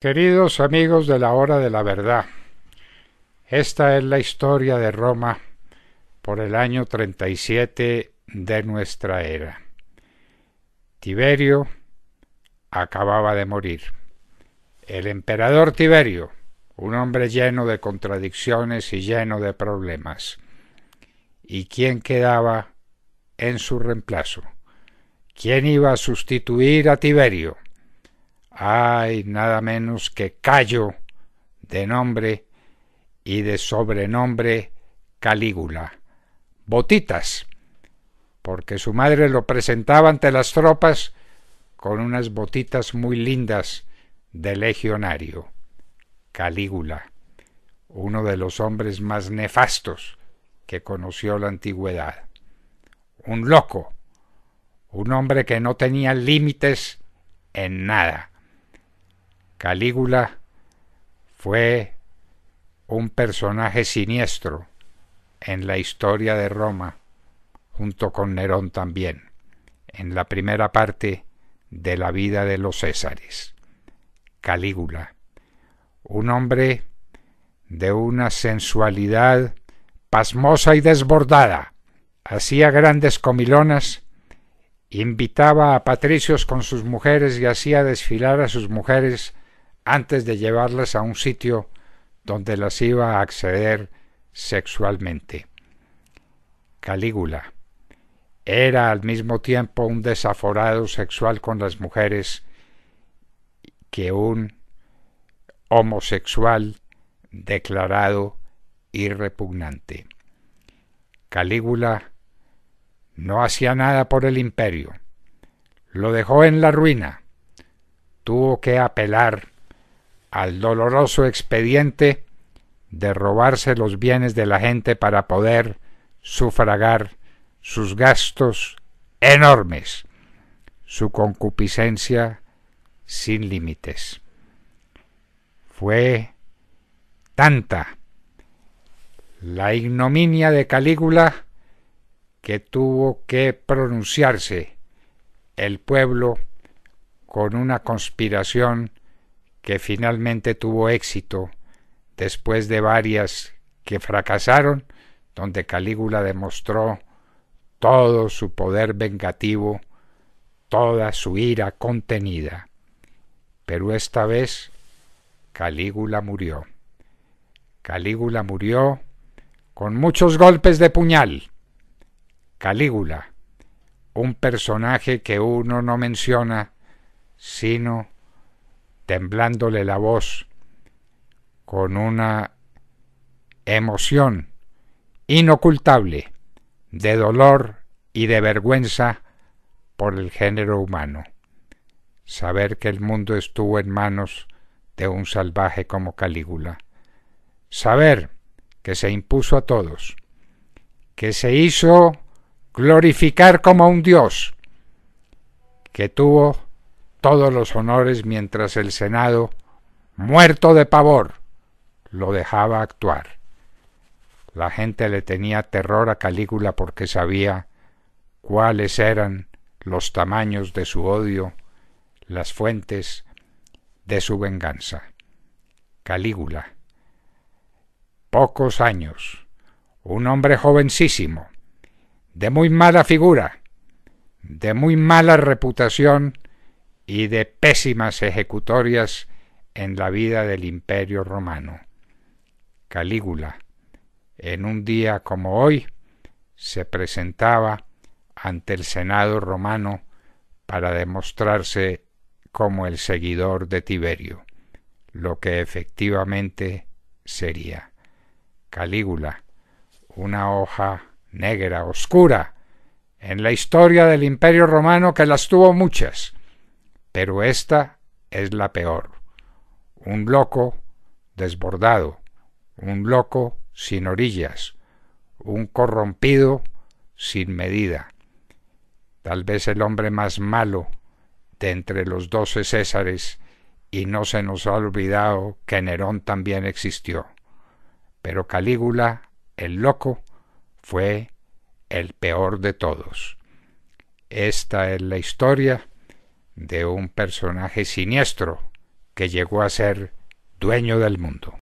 Queridos amigos de la hora de la verdad, esta es la historia de Roma por el año 37 de nuestra era. Tiberio acababa de morir. El emperador Tiberio, un hombre lleno de contradicciones y lleno de problemas. ¿Y quién quedaba en su reemplazo? ¿Quién iba a sustituir a Tiberio? ay, nada menos que Cayo, de nombre y de sobrenombre Calígula. Botitas, porque su madre lo presentaba ante las tropas con unas botitas muy lindas de legionario. Calígula, uno de los hombres más nefastos que conoció la antigüedad. Un loco, un hombre que no tenía límites en nada Calígula fue un personaje siniestro en la historia de Roma, junto con Nerón también, en la primera parte de la vida de los Césares. Calígula, un hombre de una sensualidad pasmosa y desbordada, hacía grandes comilonas, invitaba a patricios con sus mujeres y hacía desfilar a sus mujeres antes de llevarlas a un sitio donde las iba a acceder sexualmente. Calígula era al mismo tiempo un desaforado sexual con las mujeres que un homosexual declarado y repugnante. Calígula no hacía nada por el imperio. Lo dejó en la ruina. Tuvo que apelar al doloroso expediente de robarse los bienes de la gente para poder sufragar sus gastos enormes, su concupiscencia sin límites. Fue tanta la ignominia de Calígula que tuvo que pronunciarse el pueblo con una conspiración que finalmente tuvo éxito después de varias que fracasaron, donde Calígula demostró todo su poder vengativo, toda su ira contenida. Pero esta vez Calígula murió. Calígula murió con muchos golpes de puñal. Calígula, un personaje que uno no menciona, sino temblándole la voz, con una emoción inocultable de dolor y de vergüenza por el género humano. Saber que el mundo estuvo en manos de un salvaje como Calígula. Saber que se impuso a todos, que se hizo glorificar como un dios, que tuvo todos los honores mientras el Senado, muerto de pavor, lo dejaba actuar. La gente le tenía terror a Calígula porque sabía cuáles eran los tamaños de su odio, las fuentes de su venganza. Calígula. Pocos años, un hombre jovencísimo, de muy mala figura, de muy mala reputación, y de pésimas ejecutorias en la vida del imperio romano. Calígula, en un día como hoy, se presentaba ante el Senado romano para demostrarse como el seguidor de Tiberio, lo que efectivamente sería. Calígula, una hoja negra, oscura, en la historia del imperio romano que las tuvo muchas, pero esta es la peor. Un loco desbordado, un loco sin orillas, un corrompido sin medida. Tal vez el hombre más malo de entre los doce Césares, y no se nos ha olvidado que Nerón también existió. Pero Calígula, el loco, fue el peor de todos. Esta es la historia de un personaje siniestro que llegó a ser dueño del mundo.